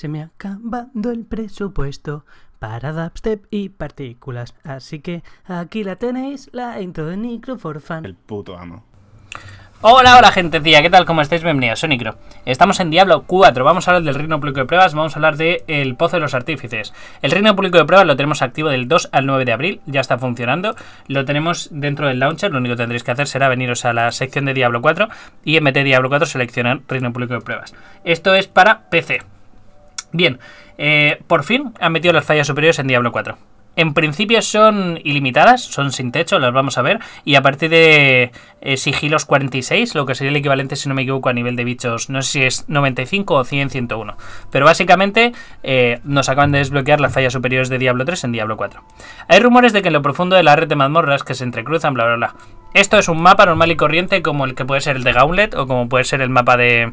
Se me ha acabado el presupuesto para dubstep y partículas. Así que aquí la tenéis, la intro de Nicro for Fun. El puto amo. Hola, hola gente tía, ¿qué tal? ¿Cómo estáis? Bienvenidos, soy Nicro. Estamos en Diablo 4, vamos a hablar del ritmo público de pruebas, vamos a hablar del El Pozo de los Artífices. El reino público de pruebas lo tenemos activo del 2 al 9 de abril, ya está funcionando, lo tenemos dentro del launcher, lo único que tendréis que hacer será veniros a la sección de Diablo 4 y en MT Diablo 4 seleccionar reino público de pruebas. Esto es para PC. Bien, eh, por fin han metido las fallas superiores en Diablo 4. En principio son ilimitadas, son sin techo, las vamos a ver. Y a partir de eh, sigilos 46, lo que sería el equivalente, si no me equivoco, a nivel de bichos, no sé si es 95 o 100, 101. Pero básicamente eh, nos acaban de desbloquear las fallas superiores de Diablo 3 en Diablo 4. Hay rumores de que en lo profundo de la red de mazmorras que se entrecruzan, bla, bla, bla. Esto es un mapa normal y corriente como el que puede ser el de Gauntlet o como puede ser el mapa de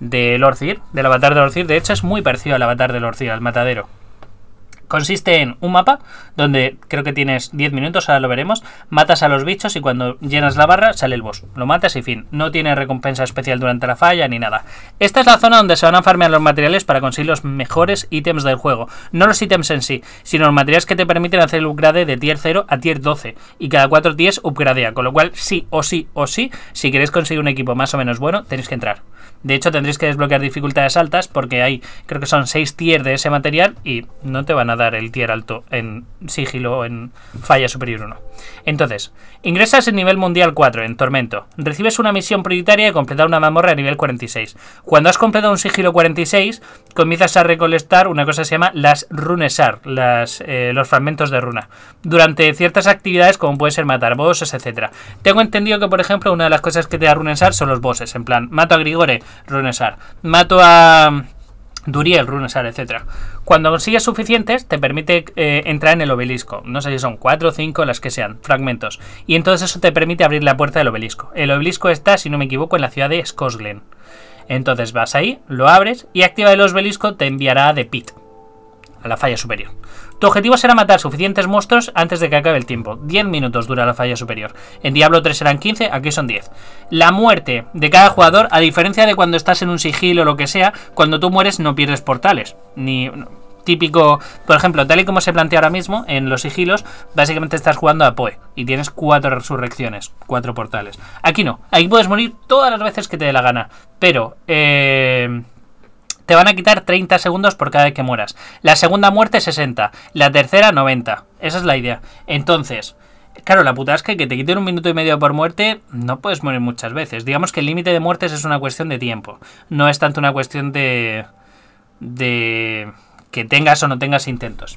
de Orcir, del avatar de Orcir, De hecho, es muy parecido al avatar de Orcir, al matadero. Consiste en un mapa donde creo que tienes 10 minutos, ahora lo veremos. Matas a los bichos y cuando llenas la barra sale el boss. Lo matas y fin. No tiene recompensa especial durante la falla ni nada. Esta es la zona donde se van a farmear los materiales para conseguir los mejores ítems del juego. No los ítems en sí, sino los materiales que te permiten hacer el upgrade de tier 0 a tier 12. Y cada 4 tiers upgradea. Con lo cual, sí o sí o sí, si queréis conseguir un equipo más o menos bueno, tenéis que entrar. De hecho, tendréis que desbloquear dificultades altas porque hay, creo que son 6 tier de ese material y no te van a dar el tier alto en sigilo o en falla superior 1. Entonces, ingresas en nivel mundial 4, en Tormento. Recibes una misión prioritaria y completar una mamorra a nivel 46. Cuando has completado un sigilo 46, comienzas a recolectar una cosa que se llama las runesar, las, eh, los fragmentos de runa, durante ciertas actividades como puede ser matar bosses, etc. Tengo entendido que, por ejemplo, una de las cosas que te da runesar son los bosses, en plan, mato a Grigor Runesar. Mato a mm, Duriel, Runesar, etc. Cuando consigues suficientes, te permite eh, entrar en el obelisco. No sé si son 4 o 5, las que sean, fragmentos. Y entonces eso te permite abrir la puerta del obelisco. El obelisco está, si no me equivoco, en la ciudad de Skosglen, Entonces vas ahí, lo abres y activa el obelisco, te enviará de Pit a la falla superior. Tu objetivo será matar suficientes monstruos antes de que acabe el tiempo. 10 minutos dura la falla superior. En Diablo 3 serán 15, aquí son 10. La muerte de cada jugador, a diferencia de cuando estás en un sigilo o lo que sea, cuando tú mueres no pierdes portales. Ni típico, por ejemplo, tal y como se plantea ahora mismo en los sigilos, básicamente estás jugando a Poe y tienes cuatro resurrecciones, cuatro portales. Aquí no, aquí puedes morir todas las veces que te dé la gana, pero eh, te van a quitar 30 segundos por cada vez que mueras. La segunda muerte 60, la tercera 90. Esa es la idea. Entonces, Claro, la puta es que, que te quiten un minuto y medio por muerte, no puedes morir muchas veces. Digamos que el límite de muertes es una cuestión de tiempo. No es tanto una cuestión de. de. que tengas o no tengas intentos.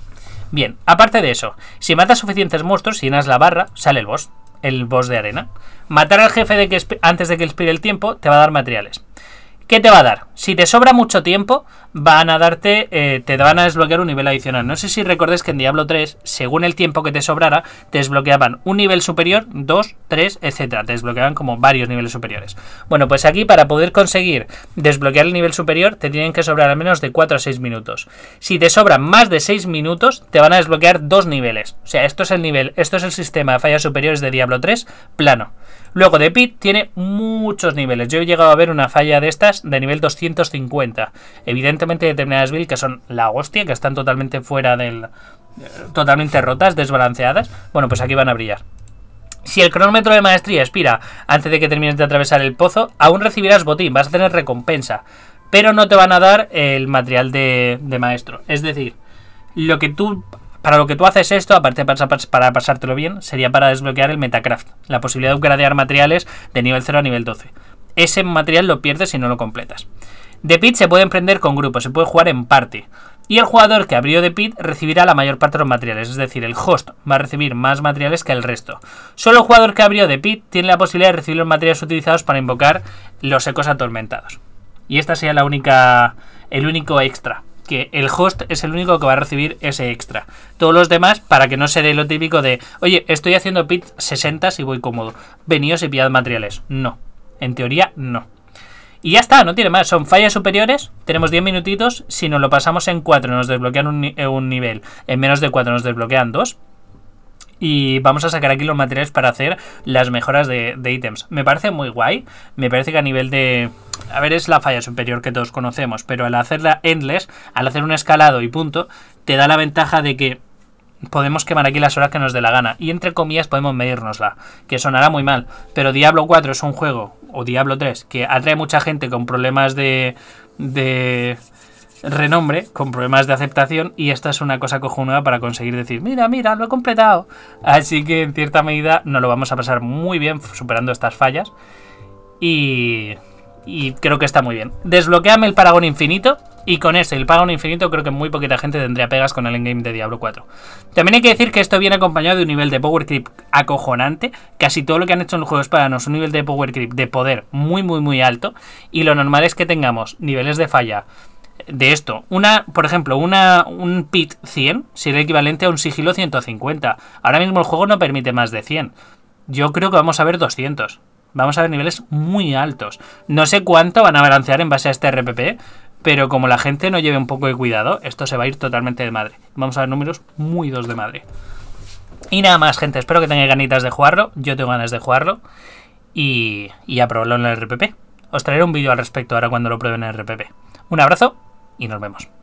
Bien, aparte de eso, si matas suficientes monstruos si llenas la barra, sale el boss. El boss de arena. Matar al jefe de que antes de que expire el tiempo te va a dar materiales. ¿Qué te va a dar? Si te sobra mucho tiempo, van a darte, eh, te van a desbloquear un nivel adicional. No sé si recordes que en Diablo 3, según el tiempo que te sobrara, te desbloqueaban un nivel superior, dos, tres, etcétera. Te desbloqueaban como varios niveles superiores. Bueno, pues aquí para poder conseguir desbloquear el nivel superior, te tienen que sobrar al menos de 4 a 6 minutos. Si te sobran más de 6 minutos, te van a desbloquear dos niveles. O sea, esto es el nivel, esto es el sistema de fallas superiores de Diablo 3 plano. Luego de pit tiene muchos niveles. Yo he llegado a ver una falla de estas de nivel 250. Evidentemente determinadas builds que son la hostia, que están totalmente fuera del... Eh, totalmente rotas, desbalanceadas. Bueno, pues aquí van a brillar. Si el cronómetro de maestría expira antes de que termines de atravesar el pozo, aún recibirás botín, vas a tener recompensa, pero no te van a dar el material de, de maestro. Es decir, lo que tú para lo que tú haces esto, aparte para pasártelo bien, sería para desbloquear el Metacraft, la posibilidad de upgradear materiales de nivel 0 a nivel 12. Ese material lo pierdes si no lo completas. The Pit se puede emprender con grupos, se puede jugar en party. Y el jugador que abrió The Pit recibirá la mayor parte de los materiales, es decir, el host va a recibir más materiales que el resto. Solo el jugador que abrió The Pit tiene la posibilidad de recibir los materiales utilizados para invocar los ecos atormentados. Y esta sería la única, el único extra que el host es el único que va a recibir ese extra. Todos los demás, para que no se dé lo típico de, oye, estoy haciendo pit 60 si voy cómodo, veníos y pillad materiales. No, en teoría no. Y ya está, no tiene más. Son fallas superiores. Tenemos 10 minutitos. Si nos lo pasamos en 4 nos desbloquean un, un nivel. En menos de 4 nos desbloquean 2 y vamos a sacar aquí los materiales para hacer las mejoras de, ítems. Me parece muy guay, me parece que a nivel de... A ver, es la falla superior que todos conocemos, pero al hacerla endless, al hacer un escalado y punto, te da la ventaja de que podemos quemar aquí las horas que nos dé la gana. Y entre comillas podemos medirnosla, que sonará muy mal. Pero Diablo 4 es un juego, o Diablo 3, que atrae mucha gente con problemas de... de renombre, con problemas de aceptación, y esta es una cosa cojonuda para conseguir decir, mira, mira, lo he completado. Así que en cierta medida nos lo vamos a pasar muy bien superando estas fallas. Y, creo que está muy bien. Desbloqueame el Paragón Infinito. Y con ese, el Paragon Infinito, creo que muy poquita gente tendría pegas con el endgame de Diablo 4. También hay que decir que esto viene acompañado de un nivel de power creep acojonante. Casi todo lo que han hecho en los juegos para es un nivel de power creep de poder muy, muy, muy alto. Y lo normal es que tengamos niveles de falla de esto. Una, por ejemplo, una, un PIT 100 sería equivalente a un sigilo 150. Ahora mismo el juego no permite más de 100. Yo creo que vamos a ver 200. Vamos a ver niveles muy altos. No sé cuánto van a balancear en base a este RPP, pero como la gente no lleve un poco de cuidado, esto se va a ir totalmente de madre. Vamos a ver números muy dos de madre. Y nada más, gente. Espero que tengáis ganitas de jugarlo. Yo tengo ganas de jugarlo. Y, y a probarlo en el RPP. Os traeré un vídeo al respecto ahora cuando lo prueben en el RPP. Un abrazo y nos vemos.